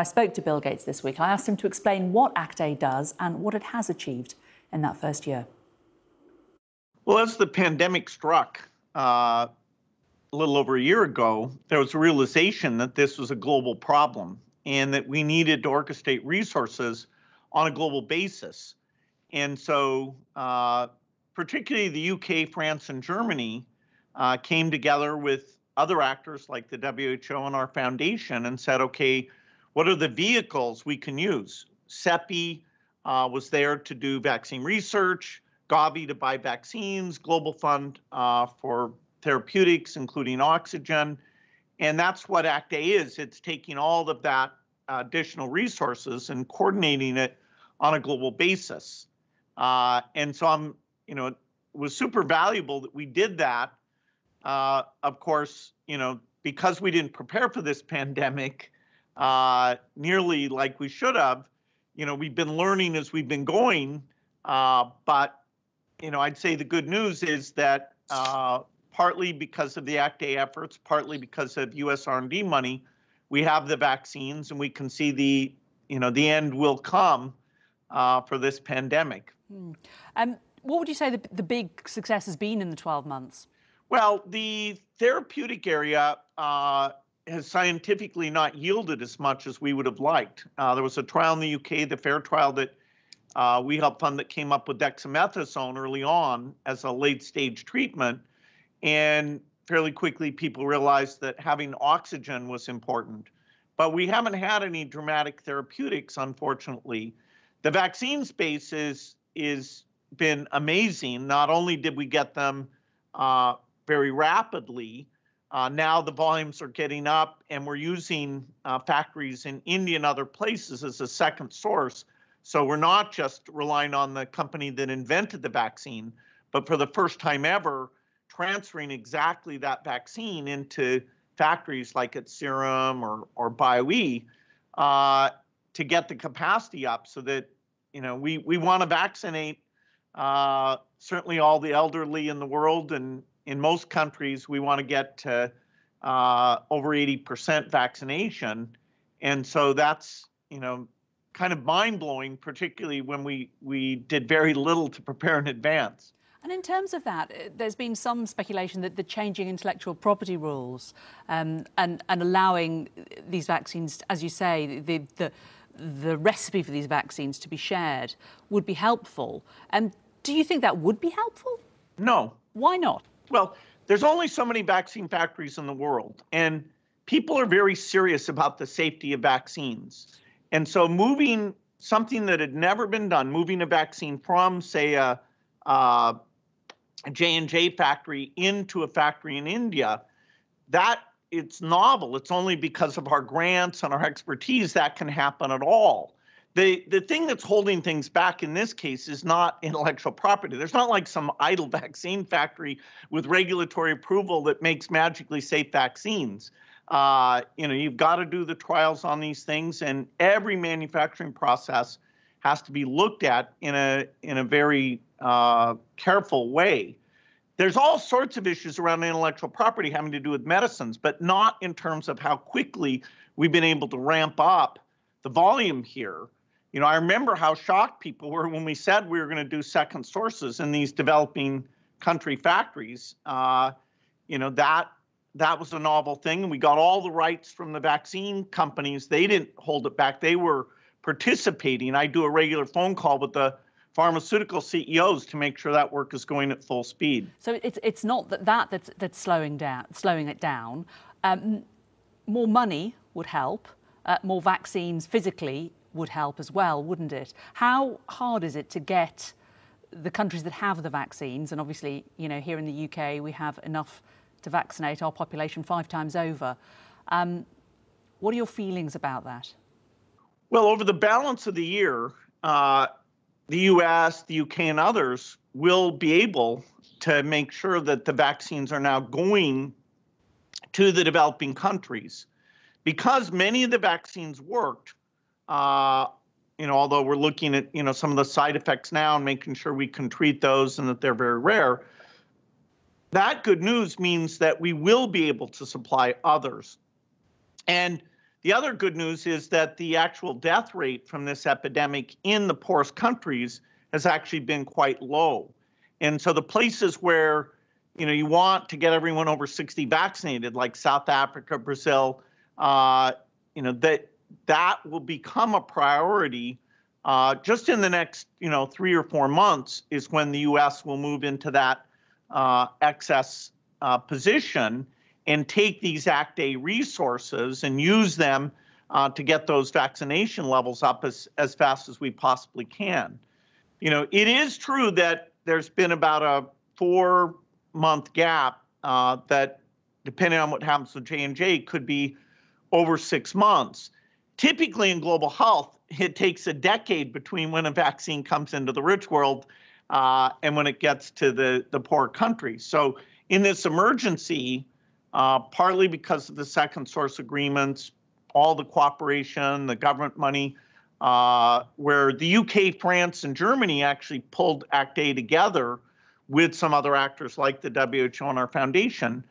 I spoke to Bill Gates this week. I asked him to explain what Act A does and what it has achieved in that first year. Well, as the pandemic struck uh, a little over a year ago, there was a realization that this was a global problem and that we needed to orchestrate resources on a global basis. And so, uh, particularly the UK, France, and Germany uh, came together with other actors like the WHO and our foundation and said, okay, what are the vehicles we can use? CEPI uh, was there to do vaccine research, Gavi to buy vaccines, Global Fund uh, for therapeutics, including oxygen. And that's what ACT A is. It's taking all of that additional resources and coordinating it on a global basis. Uh, and so I'm, you know, it was super valuable that we did that. Uh, of course, you know, because we didn't prepare for this pandemic, uh, nearly like we should have. You know, we've been learning as we've been going, uh, but you know, I'd say the good news is that uh, partly because of the Act A efforts, partly because of U.S. R&D money, we have the vaccines, and we can see the you know the end will come uh, for this pandemic. Mm. Um, what would you say the, the big success has been in the 12 months? Well, the therapeutic area uh, has scientifically not yielded as much as we would have liked. Uh, there was a trial in the UK, the FAIR trial that uh, we helped fund that came up with dexamethasone early on as a late stage treatment. And fairly quickly, people realized that having oxygen was important. But we haven't had any dramatic therapeutics, unfortunately. The vaccine space is, is been amazing. Not only did we get them uh, very rapidly, uh, now the volumes are getting up, and we're using uh, factories in India and other places as a second source. So we're not just relying on the company that invented the vaccine, but for the first time ever, transferring exactly that vaccine into factories like at Serum or or BioE uh, to get the capacity up, so that you know we we want to vaccinate uh, certainly all the elderly in the world and in most countries, we want to get to uh, over 80% vaccination. And so that's, you know, kind of mind blowing, particularly when we, we did very little to prepare in advance. And in terms of that, eh, there's been some speculation that the changing intellectual property rules um, and, and allowing eh, these vaccines, as you say, the, the, the recipe for these vaccines to be shared would be helpful. And um, do you think that would be helpful? No. Why not? well, there's only so many vaccine factories in the world, and people are very serious about the safety of vaccines. And so, moving something that had never been done, moving a vaccine from, say, a, J&J factory into a factory in India, that it's novel. It's only because of our grants and our expertise that can happen at all the the thing that's holding things back in this case is not intellectual property. There's not like some idle vaccine factory with regulatory approval that makes magically safe vaccines. Uh, you know, you've got to do the trials on these things, and every manufacturing process has to be looked at in a in a very uh, careful way. There's all sorts of issues around intellectual property having to do with medicines, but not in terms of how quickly we've been able to ramp up the volume here. You know, I remember how shocked people were when we said we were going to do second sources in these developing country factories. Uh, you know, that that was a novel thing, we got all the rights from the vaccine companies. They didn't hold it back; they were participating. I do a regular phone call with the pharmaceutical CEOs to make sure that work is going at full speed. So it's it's not that, that that's that's slowing down, slowing it down. Um, more money would help. Uh, more vaccines physically would help as well, wouldn't it? How hard is it to get the countries that have the vaccines, and obviously, you know, here in the UK, we have enough to vaccinate our population five times over. Um, what are your feelings about that? Well, over the balance of the year, uh, the US, the UK, and others will be able to make sure that the vaccines are now going to the developing countries. Because many of the vaccines worked, uh, you know, although we're looking at you know some of the side effects now and making sure we can treat those and that they're very rare. That good news means that we will be able to supply others. And the other good news is that the actual death rate from this epidemic in the poorest countries has actually been quite low. And so the places where you know you want to get everyone over 60 vaccinated, like South Africa, Brazil, uh, you know that that will become a priority uh, just in the next, you know, three or four months is when the U.S. will move into that uh, excess uh, position and take these Act A resources and use them uh, to get those vaccination levels up as, as fast as we possibly can. You know, it is true that there's been about a four month gap uh, that, depending on what happens with J and J, could be over six months typically in global health, it takes a decade between when a vaccine comes into the rich world uh, and when it gets to the, the poor countries. So, in this emergency, uh, partly because of the second source agreements, all the cooperation, the government money, uh, where the UK, France, and Germany actually pulled Act A together with some other actors like the WHO and our foundation,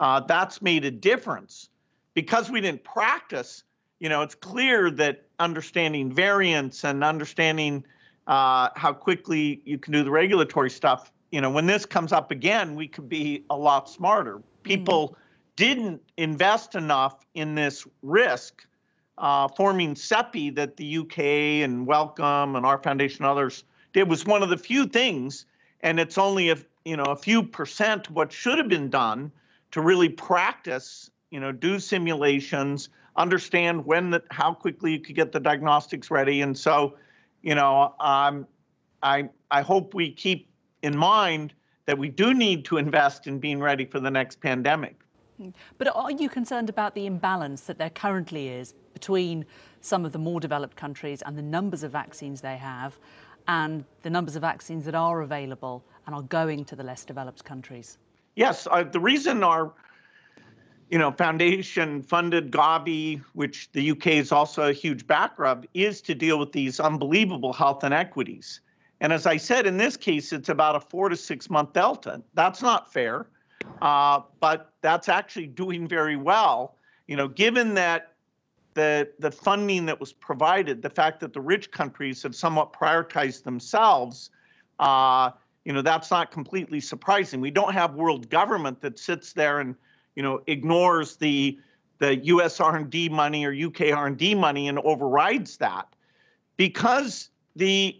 uh, that's made a difference. Because we didn't practice, you know, it's clear that understanding variance and understanding uh, how quickly you can do the regulatory stuff, you know, when this comes up again, we could be a lot smarter. People mm-hmm. didn't invest enough in this risk, uh, forming SEPI that the UK and Welcome and our foundation and others did was one of the few things, and it's only a you know a few percent what should have been done to really practice you know, do simulations, understand when that, how quickly you could get the diagnostics ready. And so, you know, um, I I hope we keep in mind that we do need to invest in being ready for the next pandemic. But are you concerned about the imbalance that there currently is between some of the more developed countries and the numbers of vaccines they have and the numbers of vaccines that are available and are going to the less developed countries? Yes, uh, the reason our you know, foundation funded Gavi, which the UK is also a huge backer of, is to deal with these unbelievable health inequities. And as I said, in this case, it's about a four to six month delta. That's not fair, uh, but that's actually doing very well. You know, given that the the funding that was provided, the fact that the rich countries have somewhat prioritized themselves, uh, you know, that's not completely surprising. We don't have world government that sits there and you know, ignores the the U.S. R&D money or U.K. R&D money and overrides that, because the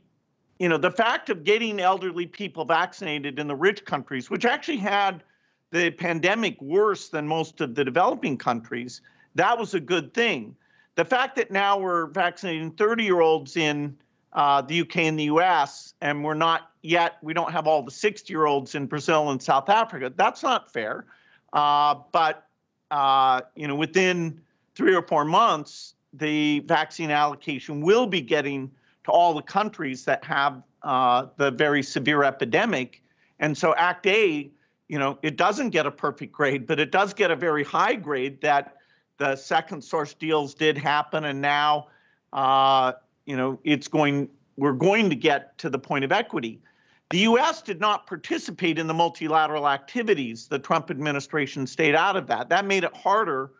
you know the fact of getting elderly people vaccinated in the rich countries, which actually had the pandemic worse than most of the developing countries, that was a good thing. The fact that now we're vaccinating 30-year-olds in uh, the UK and the US, and we're not yet, we don't have all the 60 year olds in Brazil and South Africa. That's not fair. Uh, but uh, you know, within three or four months, the vaccine allocation will be getting to all the countries that have uh, the very severe epidemic. And so Act A, you know, it doesn't get a perfect grade, but it does get a very high grade that the second source deals did happen, and now, uh, you know, it's going. We're going to get to the point of equity. The U.S. did not participate in the multilateral activities. The Trump administration stayed out of that. That made it harder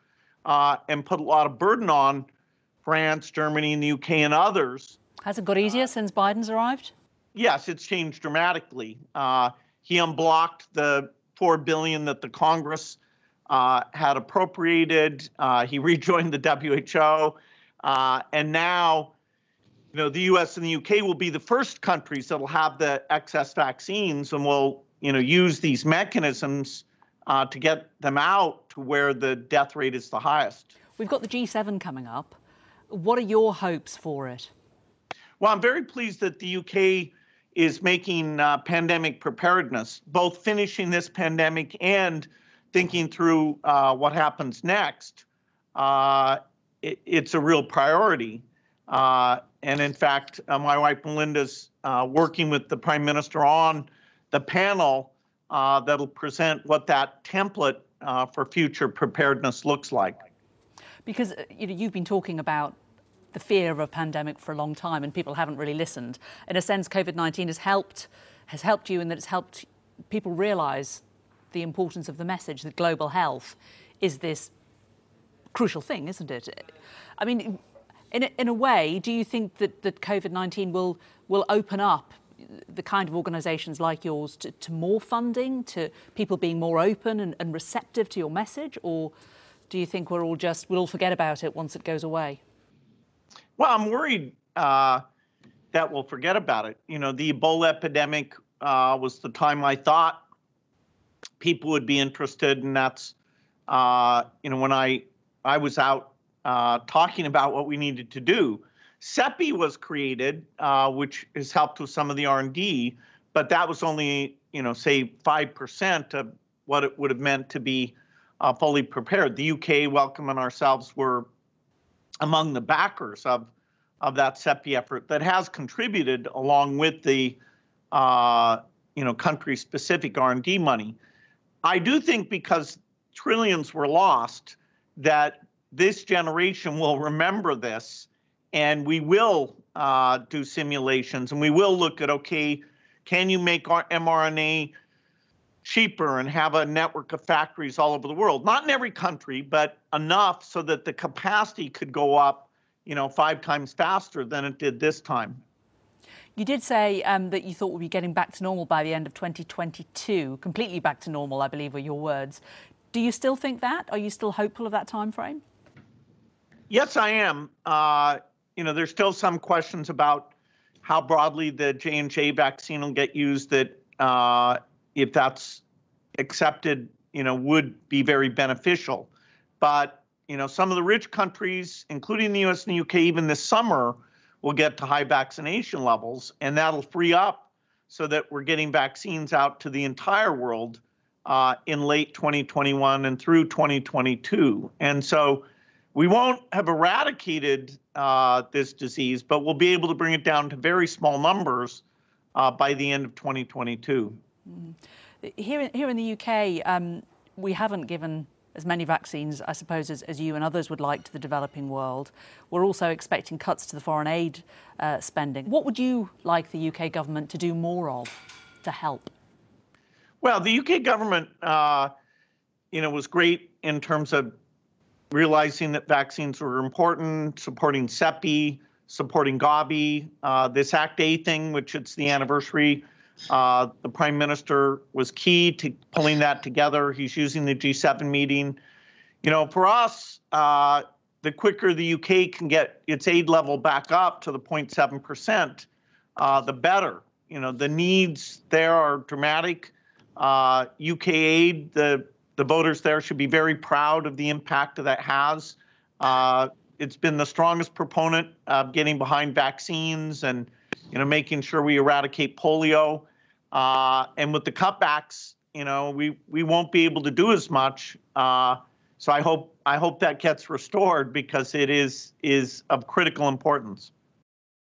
uh, and put a lot of burden on France, Germany, and the UK, and others. Has it got easier uh, since Biden's arrived? Yes, it's changed dramatically. Uh, he unblocked the four billion that the Congress uh, had appropriated. Uh, he rejoined the WHO, uh, and now you know, the US and the UK will be the first countries that will have the excess vaccines and will, you know, use these mechanisms uh, to get them out to where the death rate is the highest. We've got the G7 coming up. What are your hopes for it? Well, I'm very pleased that the UK is making uh, pandemic preparedness, both finishing this pandemic and thinking through uh, what happens next. Uh, it, it's a real priority. Uh, and in fact, uh, my wife Melinda's uh, working with the Prime Minister on the panel uh, that'll present what that template uh, for future preparedness looks like. Because uh, you know, you've been talking about the fear of a pandemic for a long time, and people haven't really listened. In a sense, COVID nineteen has helped has helped you, in that it's helped people realise the importance of the message that global health is this crucial thing, isn't it? I mean, in a, in a way, do you think that, that COVID 19 will, will open up the kind of organisations like yours to, to, more funding, to people being more open and, and, receptive to your message? Or do you think we're all just, we'll all forget about it once it goes away? Well, I'm worried uh, that we'll forget about it. You know, the Ebola epidemic uh, was the time I thought people would be interested, and that's, uh, you know, when I I was out uh, talking about what we needed to do. SEPI was created, uh, which has helped with some of the R&D, but that was only, you know, say 5% of what it would have meant to be uh, fully prepared. The UK, Welcome, and ourselves were among the backers of of that SEPI effort that has contributed along with the, uh, you know, country-specific R&D money. I do think because trillions were lost, that this generation will remember this and we will uh, do simulations and we will look at okay can you make our mrna cheaper and have a network of factories all over the world not in every country but enough so that the capacity could go up you know five times faster than it did this time you did say um, that you thought we'd be getting back to normal by the end of 2022 completely back to normal i believe were your words do you still think that are you still hopeful of that time frame Yes, I am. Uh, you know, there's still some questions about how broadly the J and J vaccine will get used. That uh, if that's accepted, you know, would be very beneficial. But you know, some of the rich countries, including the U.S. and the U.K., even this summer, will get to high vaccination levels, and that'll free up so that we're getting vaccines out to the entire world uh, in late 2021 and through 2022. And so we won't have eradicated uh, this disease, but we'll be able to bring it down to very small numbers uh, by the end of 2022. Mm. Here, in, here in the UK, um, we haven't given as many vaccines, I suppose, as, as, you and others would like to the developing world. We're also expecting cuts to the foreign aid uh, spending. What would you like the UK government to do more of to help? Well, the UK government, uh, you know, was great in terms of realizing that vaccines were important, supporting CEPI, supporting Gavi, uh, this Act A thing, which it's the anniversary. Uh, the prime minister was key to pulling that together. He's using the G7 meeting. You know, for us, uh, the quicker the UK can get its aid level back up to the 0.7%, uh, the better. You know, the needs there are dramatic. UK uh, aid, the the voters there should be very proud of the impact that has. Uh, it's been the strongest proponent of getting behind vaccines and you know making sure we eradicate polio. Uh, and with the cutbacks, you know we we won't be able to do as much. Uh, so I hope I hope that gets restored because it is is of critical importance.